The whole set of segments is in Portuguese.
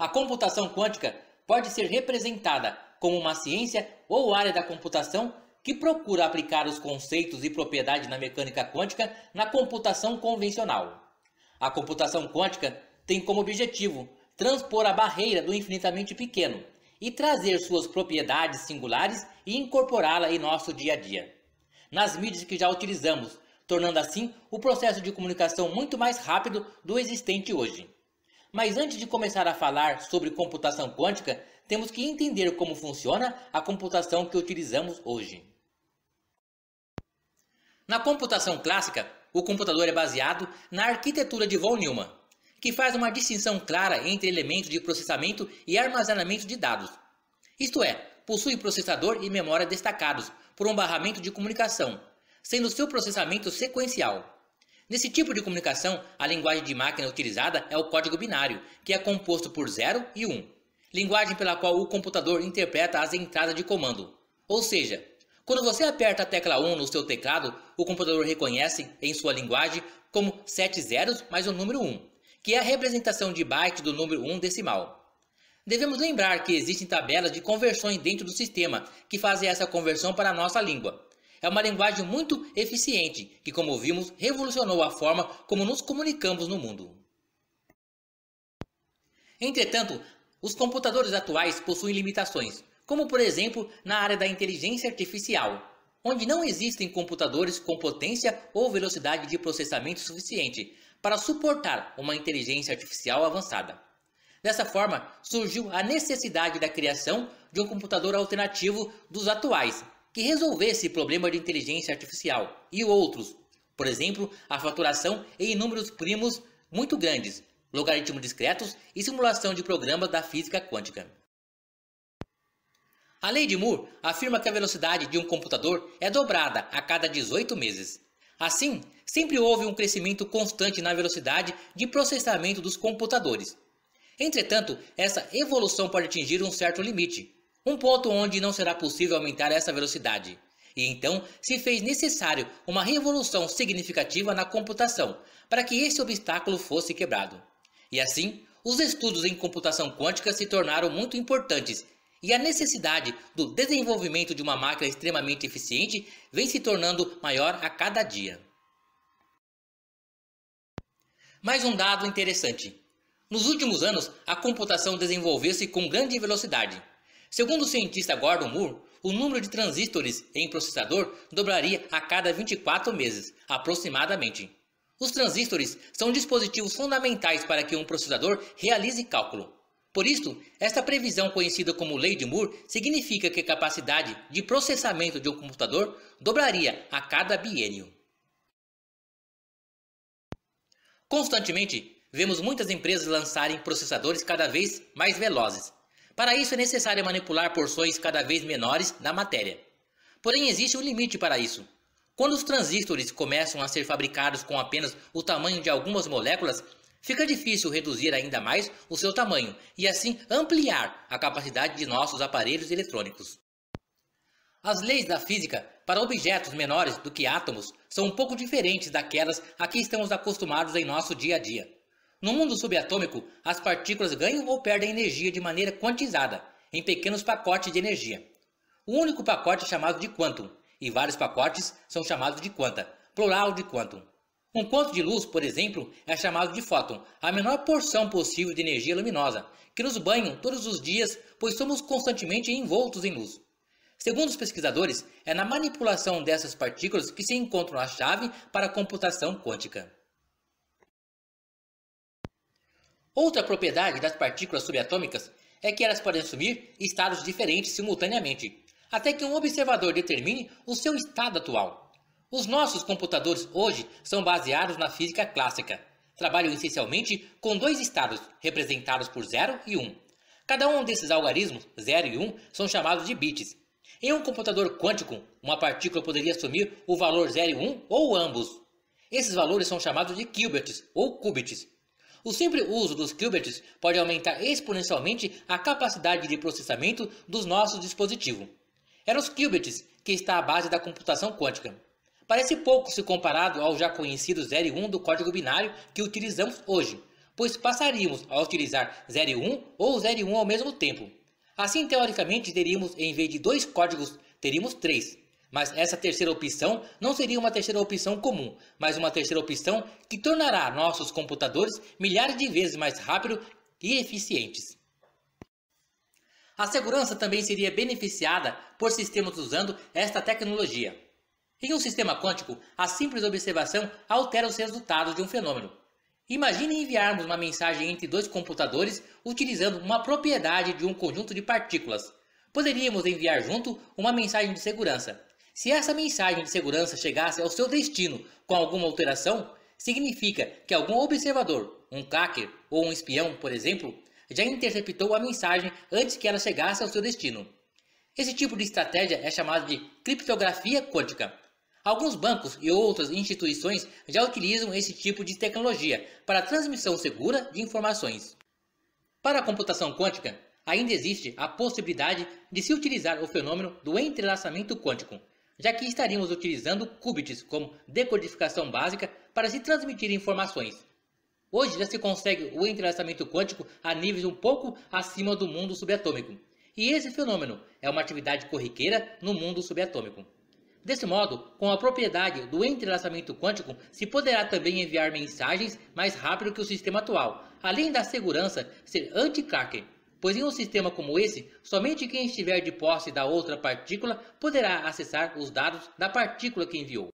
A computação quântica pode ser representada como uma ciência ou área da computação que procura aplicar os conceitos e propriedades da mecânica quântica na computação convencional. A computação quântica tem como objetivo transpor a barreira do infinitamente pequeno e trazer suas propriedades singulares e incorporá-la em nosso dia a dia. Nas mídias que já utilizamos, tornando assim o processo de comunicação muito mais rápido do existente hoje. Mas antes de começar a falar sobre computação quântica, temos que entender como funciona a computação que utilizamos hoje. Na computação clássica, o computador é baseado na arquitetura de von Neumann, que faz uma distinção clara entre elementos de processamento e armazenamento de dados. Isto é, possui processador e memória destacados por um barramento de comunicação, sendo seu processamento sequencial. Nesse tipo de comunicação, a linguagem de máquina utilizada é o código binário, que é composto por 0 e 1, um, linguagem pela qual o computador interpreta as entradas de comando. Ou seja, quando você aperta a tecla 1 no seu teclado, o computador reconhece, em sua linguagem, como 7 zeros mais o número 1, que é a representação de byte do número 1 decimal. Devemos lembrar que existem tabelas de conversões dentro do sistema que fazem essa conversão para a nossa língua é uma linguagem muito eficiente que, como vimos, revolucionou a forma como nos comunicamos no mundo. Entretanto, os computadores atuais possuem limitações, como por exemplo na área da inteligência artificial, onde não existem computadores com potência ou velocidade de processamento suficiente para suportar uma inteligência artificial avançada. Dessa forma, surgiu a necessidade da criação de um computador alternativo dos atuais, que resolvesse o problema de inteligência artificial e outros, por exemplo, a faturação em números primos muito grandes, logaritmos discretos e simulação de programas da física quântica. A lei de Moore afirma que a velocidade de um computador é dobrada a cada 18 meses. Assim, sempre houve um crescimento constante na velocidade de processamento dos computadores. Entretanto, essa evolução pode atingir um certo limite, um ponto onde não será possível aumentar essa velocidade. E então se fez necessário uma revolução significativa na computação para que esse obstáculo fosse quebrado. E assim, os estudos em computação quântica se tornaram muito importantes e a necessidade do desenvolvimento de uma máquina extremamente eficiente vem se tornando maior a cada dia. Mais um dado interessante. Nos últimos anos, a computação desenvolveu-se com grande velocidade, Segundo o cientista Gordon Moore, o número de transistores em processador dobraria a cada 24 meses, aproximadamente. Os transistores são dispositivos fundamentais para que um processador realize cálculo. Por isso, esta previsão conhecida como Lei de Moore significa que a capacidade de processamento de um computador dobraria a cada biênio. Constantemente, vemos muitas empresas lançarem processadores cada vez mais velozes, para isso é necessário manipular porções cada vez menores da matéria. Porém, existe um limite para isso. Quando os transistores começam a ser fabricados com apenas o tamanho de algumas moléculas, fica difícil reduzir ainda mais o seu tamanho e assim ampliar a capacidade de nossos aparelhos eletrônicos. As leis da física para objetos menores do que átomos são um pouco diferentes daquelas a que estamos acostumados em nosso dia a dia. No mundo subatômico, as partículas ganham ou perdem energia de maneira quantizada, em pequenos pacotes de energia. O único pacote é chamado de quantum, e vários pacotes são chamados de quanta, plural de quantum. Um quanto de luz, por exemplo, é chamado de fóton, a menor porção possível de energia luminosa, que nos banham todos os dias, pois somos constantemente envoltos em luz. Segundo os pesquisadores, é na manipulação dessas partículas que se encontra a chave para a computação quântica. Outra propriedade das partículas subatômicas é que elas podem assumir estados diferentes simultaneamente, até que um observador determine o seu estado atual. Os nossos computadores hoje são baseados na física clássica. Trabalham essencialmente com dois estados, representados por 0 e 1. Um. Cada um desses algarismos, 0 e 1, um, são chamados de bits. Em um computador quântico, uma partícula poderia assumir o valor 0 e 1 um, ou ambos. Esses valores são chamados de qubits ou qubits. O simples uso dos qubits pode aumentar exponencialmente a capacidade de processamento dos nossos dispositivos. Eram os qubits que está à base da computação quântica. Parece pouco se comparado ao já conhecido 0 e 1 do código binário que utilizamos hoje, pois passaríamos a utilizar 0 e 1 ou 0 e 1 ao mesmo tempo. Assim, teoricamente, teríamos, em vez de dois códigos, teríamos três. Mas essa terceira opção não seria uma terceira opção comum, mas uma terceira opção que tornará nossos computadores milhares de vezes mais rápidos e eficientes. A segurança também seria beneficiada por sistemas usando esta tecnologia. Em um sistema quântico, a simples observação altera os resultados de um fenômeno. Imagine enviarmos uma mensagem entre dois computadores utilizando uma propriedade de um conjunto de partículas. Poderíamos enviar junto uma mensagem de segurança, se essa mensagem de segurança chegasse ao seu destino com alguma alteração, significa que algum observador, um hacker ou um espião, por exemplo, já interceptou a mensagem antes que ela chegasse ao seu destino. Esse tipo de estratégia é chamada de criptografia quântica. Alguns bancos e outras instituições já utilizam esse tipo de tecnologia para a transmissão segura de informações. Para a computação quântica, ainda existe a possibilidade de se utilizar o fenômeno do entrelaçamento quântico, já que estaríamos utilizando qubits como decodificação básica para se transmitir informações. Hoje já se consegue o entrelaçamento quântico a níveis um pouco acima do mundo subatômico, e esse fenômeno é uma atividade corriqueira no mundo subatômico. Desse modo, com a propriedade do entrelaçamento quântico, se poderá também enviar mensagens mais rápido que o sistema atual, além da segurança ser anti-cracker, pois em um sistema como esse, somente quem estiver de posse da outra partícula poderá acessar os dados da partícula que enviou.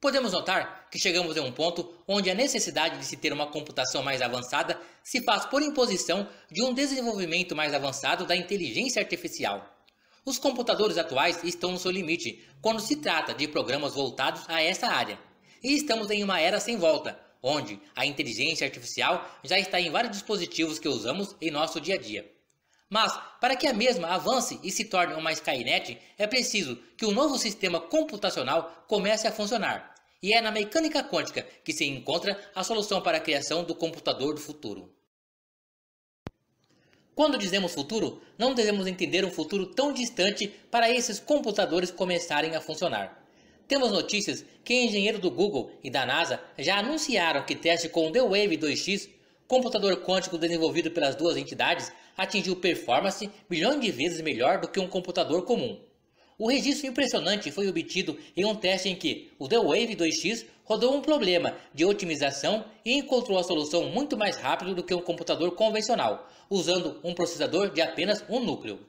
Podemos notar que chegamos a um ponto onde a necessidade de se ter uma computação mais avançada se faz por imposição de um desenvolvimento mais avançado da inteligência artificial. Os computadores atuais estão no seu limite quando se trata de programas voltados a essa área. E estamos em uma era sem volta, onde a inteligência artificial já está em vários dispositivos que usamos em nosso dia a dia. Mas, para que a mesma avance e se torne uma Skynet, é preciso que o um novo sistema computacional comece a funcionar. E é na mecânica quântica que se encontra a solução para a criação do computador do futuro. Quando dizemos futuro, não devemos entender um futuro tão distante para esses computadores começarem a funcionar. Temos notícias que engenheiros do Google e da NASA já anunciaram que teste com o The Wave 2X, computador quântico desenvolvido pelas duas entidades, atingiu performance milhões de vezes melhor do que um computador comum. O registro impressionante foi obtido em um teste em que o The Wave 2X rodou um problema de otimização e encontrou a solução muito mais rápido do que um computador convencional, usando um processador de apenas um núcleo.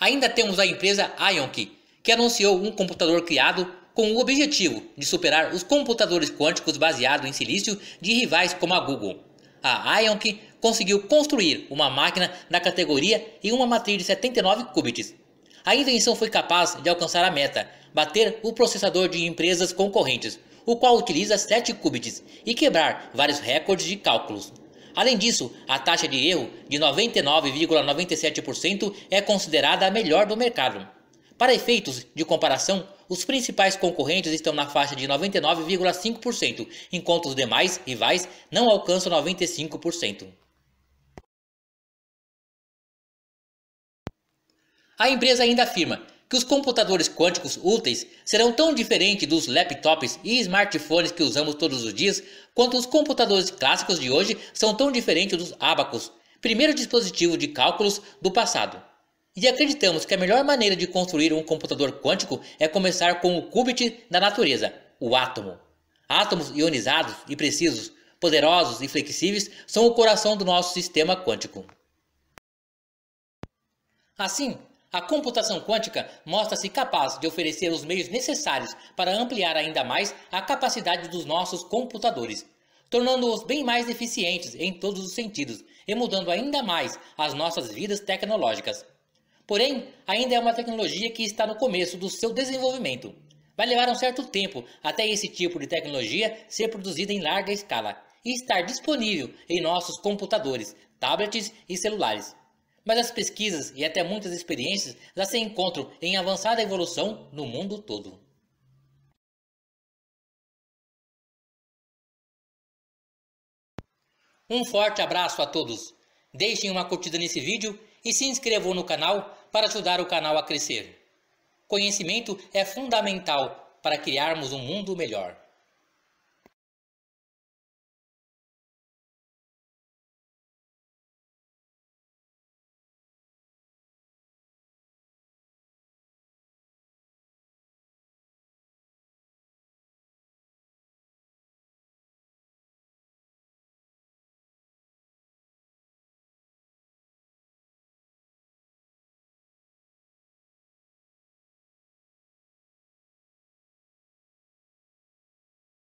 Ainda temos a empresa IonKey, que anunciou um computador criado com o objetivo de superar os computadores quânticos baseados em silício de rivais como a Google. A IonQ conseguiu construir uma máquina da categoria em uma matriz de 79 qubits. A invenção foi capaz de alcançar a meta, bater o processador de empresas concorrentes, o qual utiliza 7 qubits, e quebrar vários recordes de cálculos. Além disso, a taxa de erro de 99,97% é considerada a melhor do mercado. Para efeitos de comparação, os principais concorrentes estão na faixa de 99,5%, enquanto os demais rivais não alcançam 95%. A empresa ainda afirma que os computadores quânticos úteis serão tão diferentes dos laptops e smartphones que usamos todos os dias, quanto os computadores clássicos de hoje são tão diferentes dos abacos, primeiro dispositivo de cálculos do passado. E acreditamos que a melhor maneira de construir um computador quântico é começar com o qubit da natureza, o átomo. Átomos ionizados e precisos, poderosos e flexíveis são o coração do nosso sistema quântico. Assim, a computação quântica mostra-se capaz de oferecer os meios necessários para ampliar ainda mais a capacidade dos nossos computadores, tornando-os bem mais eficientes em todos os sentidos e mudando ainda mais as nossas vidas tecnológicas. Porém, ainda é uma tecnologia que está no começo do seu desenvolvimento. Vai levar um certo tempo até esse tipo de tecnologia ser produzida em larga escala e estar disponível em nossos computadores, tablets e celulares. Mas as pesquisas e até muitas experiências já se encontram em avançada evolução no mundo todo. Um forte abraço a todos. Deixem uma curtida nesse vídeo e se inscrevam no canal para ajudar o canal a crescer. Conhecimento é fundamental para criarmos um mundo melhor.